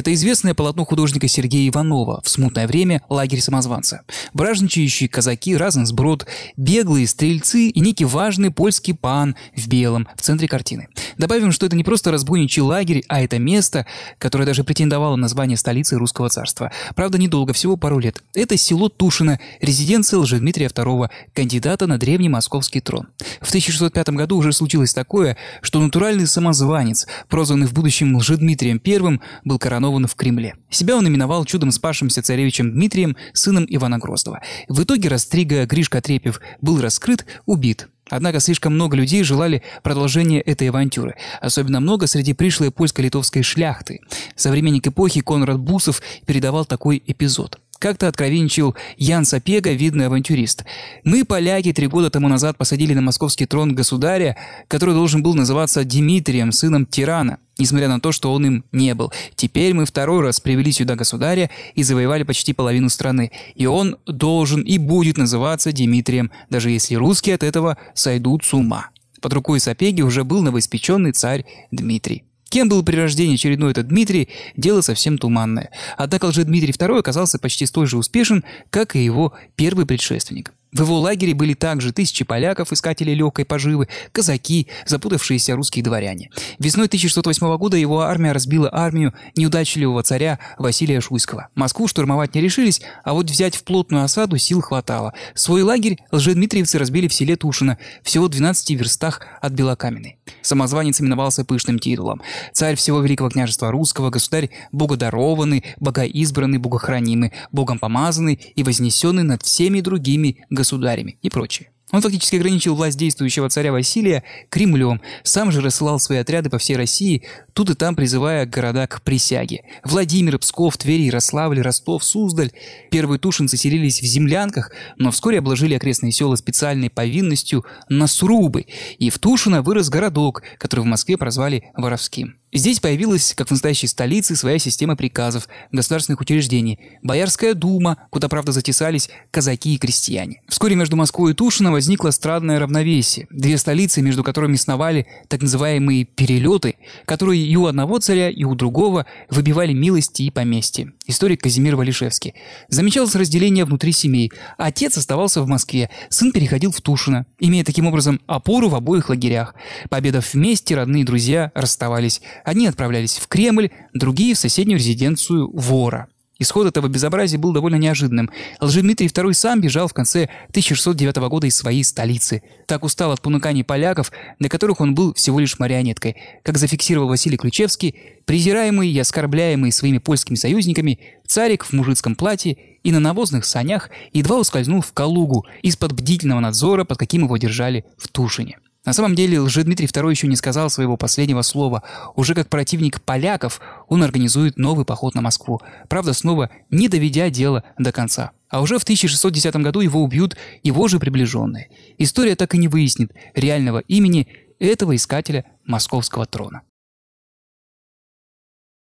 Это известное полотно художника Сергея Иванова «В смутное время. Лагерь самозванца». Бражничающие казаки, разный сброд, беглые стрельцы и некий важный польский пан в белом в центре картины. Добавим, что это не просто разбойничий лагерь, а это место, которое даже претендовало на звание столицы русского царства. Правда, недолго, всего пару лет. Это село Тушино, резиденция Лжедмитрия II, кандидата на древний московский трон. В 1605 году уже случилось такое, что натуральный самозванец, прозванный в будущем Лжедмитрием I, был коронован в Кремле. Себя он именовал чудом спасшимся царевичем Дмитрием, сыном Ивана Грозного. В итоге растрига Гришка Трепев был раскрыт, убит. Однако слишком много людей желали продолжения этой авантюры, особенно много среди пришлой польско-литовской шляхты. Современник эпохи Конрад Бусов передавал такой эпизод – как-то откровенничал Ян Сапега, видный авантюрист. «Мы, поляки, три года тому назад посадили на московский трон государя, который должен был называться Дмитрием, сыном тирана, несмотря на то, что он им не был. Теперь мы второй раз привели сюда государя и завоевали почти половину страны. И он должен и будет называться Дмитрием, даже если русские от этого сойдут с ума». Под рукой Сапеги уже был новоиспеченный царь Дмитрий. Кем был при рождении очередной этот Дмитрий, дело совсем туманное. Однако лже Дмитрий II оказался почти столь же успешен, как и его первый предшественник. В его лагере были также тысячи поляков, искателей легкой поживы, казаки, запутавшиеся русские дворяне. Весной 1608 года его армия разбила армию неудачливого царя Василия Шуйского. Москву штурмовать не решились, а вот взять в плотную осаду сил хватало. Свой лагерь лжедмитриевцы разбили в селе Тушино, всего в 12 верстах от Белокаменной. Самозванец именовался пышным титулом. Царь всего Великого княжества Русского, государь богодарованный, богоизбранный, богохранимый, богом помазанный и вознесенный над всеми другими государями и прочее. Он фактически ограничил власть действующего царя Василия Кремлем, сам же рассылал свои отряды по всей России, тут и там призывая города к присяге. Владимир, Псков, Тверь, Ярославль, Ростов, Суздаль. Первые тушинцы селились в землянках, но вскоре обложили окрестные села специальной повинностью на срубы, и в Тушино вырос городок, который в Москве прозвали Воровским. Здесь появилась, как в настоящей столице, своя система приказов, государственных учреждений, Боярская дума, куда, правда, затесались казаки и крестьяне. Вскоре между Москвой и Тушино возникло странное равновесие. Две столицы, между которыми сновали так называемые «перелеты», которые и у одного царя, и у другого выбивали милости и поместья. Историк Казимир Валишевский. Замечалось разделение внутри семей. Отец оставался в Москве, сын переходил в Тушино, имея таким образом опору в обоих лагерях. Победав вместе, родные друзья расставались Одни отправлялись в Кремль, другие — в соседнюю резиденцию вора. Исход этого безобразия был довольно неожиданным. Лжедмитрий II сам бежал в конце 1609 года из своей столицы. Так устал от понуканий поляков, на которых он был всего лишь марионеткой. Как зафиксировал Василий Ключевский, презираемый и оскорбляемый своими польскими союзниками, царик в мужицком платье и на навозных санях едва ускользнул в Калугу из-под бдительного надзора, под каким его держали в Тушине. На самом деле лже Дмитрий II еще не сказал своего последнего слова. Уже как противник поляков он организует новый поход на Москву. Правда, снова не доведя дело до конца. А уже в 1610 году его убьют его же приближенные. История так и не выяснит реального имени этого искателя московского трона.